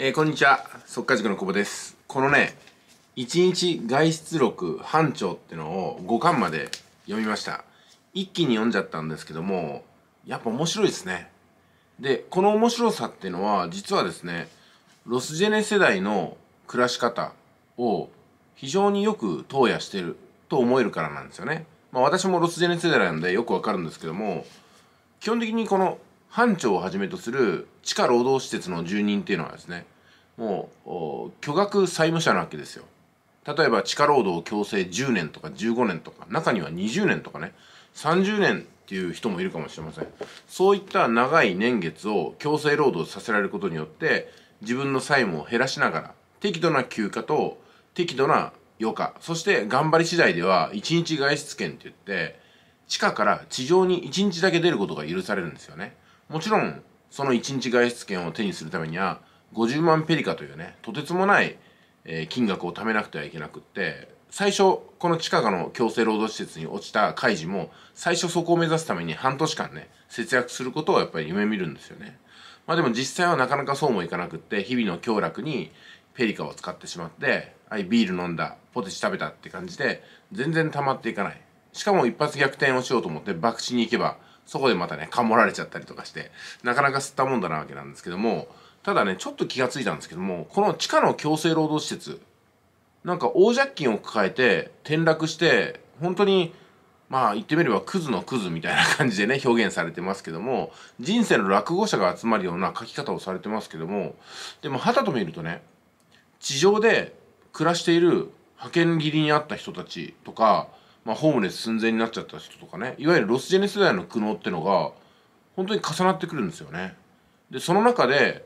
えー、こんにちは。速稼塾の久保です。このね、1日外出録班長ってのを5巻まで読みました。一気に読んじゃったんですけども、やっぱ面白いですね。で、この面白さっていうのは、実はですね、ロスジェネ世代の暮らし方を非常によく投与してると思えるからなんですよね。まあ私もロスジェネ世代なんでよくわかるんですけども、基本的にこの班長をはじめとする地下労働施設の住人っていうのはですねもう巨額債務者なわけですよ例えば地下労働強制10年とか15年とか中には20年とかね30年っていう人もいるかもしれませんそういった長い年月を強制労働させられることによって自分の債務を減らしながら適度な休暇と適度な余暇そして頑張り次第では1日外出券って言って地下から地上に1日だけ出ることが許されるんですよね。もちろんその1日外出券を手にするためには50万ペリカというねとてつもない、え金額を貯めなくてはいけなくって最初この地下の強制労働施設に落ちた開示も最初そこを目指すために半年間ね節約することをやっぱり夢見るんですよねまあでも実際はなかなかそうもいかなくって日々の享楽にペリカを使ってしまってはいビール飲んだポテチ食べたって感じで全然溜まっていかないしかも一発逆転をしようと思って爆地に行けばそこでまたねかもられちゃったりとかしてなかなか吸ったもんだなわけなんですけどもただねちょっと気が付いたんですけどもこの地下の強制労働施設なんか大借金を抱えて転落して本当にまあ言ってみればクズのクズみたいな感じでね表現されてますけども人生の落語者が集まるような書き方をされてますけどもでも旗と見るとね地上で暮らしている派遣切りにあった人たちとかまあ、ホームレス寸前になっちゃった人とかねいわゆるロスジェネ世代の苦悩ってのが本当に重なってくるんですよね。でその中で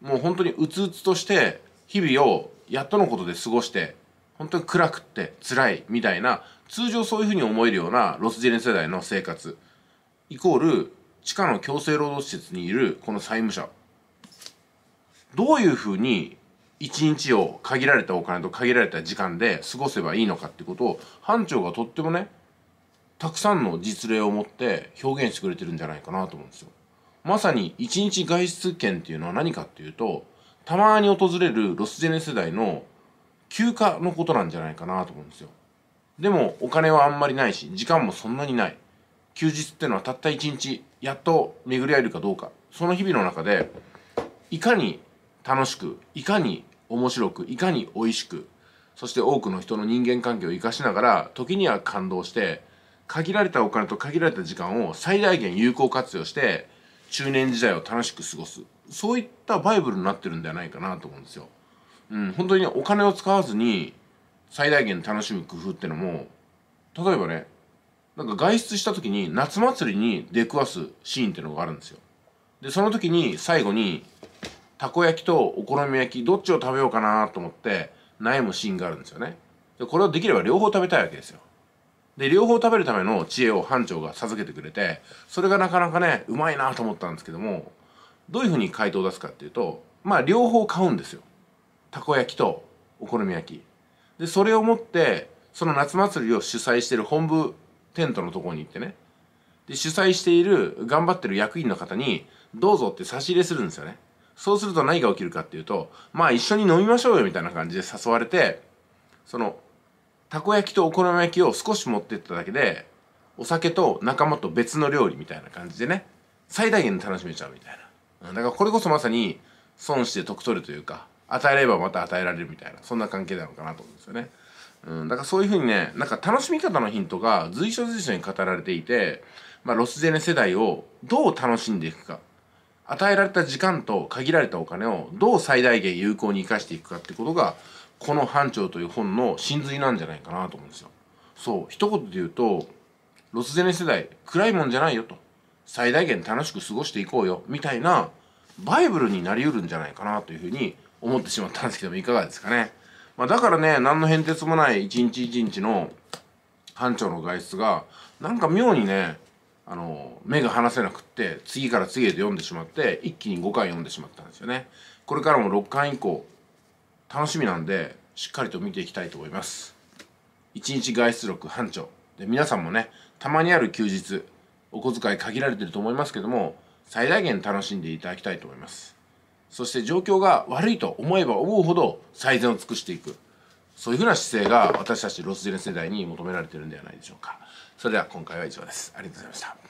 もう本当にうつうつとして日々をやっとのことで過ごして本当に暗くって辛いみたいな通常そういうふうに思えるようなロスジェネ世代の生活イコール地下の強制労働施設にいるこの債務者どういうふうに一日を限られたお金と限られた時間で過ごせばいいのかってことを班長がとってもねたくさんの実例を持って表現してくれてるんじゃないかなと思うんですよ。まさに一日外出券っていうのは何かっていうとたまに訪れるロスジェネ世代の休暇のことなんじゃないかなと思うんですよ。でもお金はあんまりないし時間もそんなにない。休日ってのはたった一日やっと巡り合えるかどうかその日々の中でいかに楽しくいかに面白くいかに美味しくそして多くの人の人間関係を生かしながら時には感動して限られたお金と限られた時間を最大限有効活用して中年時代を楽しく過ごすそういったバイブルになってるんではないかなと思うんですよ。うん、本当に、ね、お金を使わずに最大限楽しむ工夫ってのも例えばねなんか外出した時に夏祭りに出くわすシーンってのがあるんですよ。でその時に最後にたこ焼きとお好み焼きどっちを食べようかなと思って悩むシーンがあるんですよねでこれをできれば両方食べたいわけですよで両方食べるための知恵を班長が授けてくれてそれがなかなかねうまいなと思ったんですけどもどういうふうに回答を出すかっていうとまあ両方買うんですよたこ焼きとお好み焼きでそれを持ってその夏祭りを主催してる本部テントのところに行ってねで主催している頑張ってる役員の方にどうぞって差し入れするんですよねそうすると何が起きるかっていうとまあ一緒に飲みましょうよみたいな感じで誘われてそのたこ焼きとお好み焼きを少し持ってっただけでお酒と仲間と別の料理みたいな感じでね最大限楽しめちゃうみたいなだからこれこそまさに損して得取るというか与えればまた与えられるみたいなそんな関係なのかなと思うんですよね。うん、だからそういうふうにねなんか楽しみ方のヒントが随所随所に語られていて、まあ、ロスジェネ世代をどう楽しんでいくか与えられた時間と限られたお金をどう最大限有効に生かしていくかってことがこの「班長」という本の真髄なんじゃないかなと思うんですよ。そう一言で言うとロスゼネ世代暗いもんじゃないよと最大限楽しく過ごしていこうよみたいなバイブルになりうるんじゃないかなというふうに思ってしまったんですけどもいかがですかね。まあ、だからね何の変哲もない一日一日の班長の外出がなんか妙にねあの目が離せなくって次から次へと読んでしまって一気に5回読んでしまったんですよねこれからも6巻以降楽しみなんでしっかりと見ていきたいと思います1日外出力班長で皆さんもねたまにある休日お小遣い限られてると思いますけども最大限楽しんでいただきたいと思いますそして状況が悪いと思えば思うほど最善を尽くしていくそういうふうな姿勢が私たちロスジェネ世代に求められてるんではないでしょうかそれでは今回は以上ですありがとうございました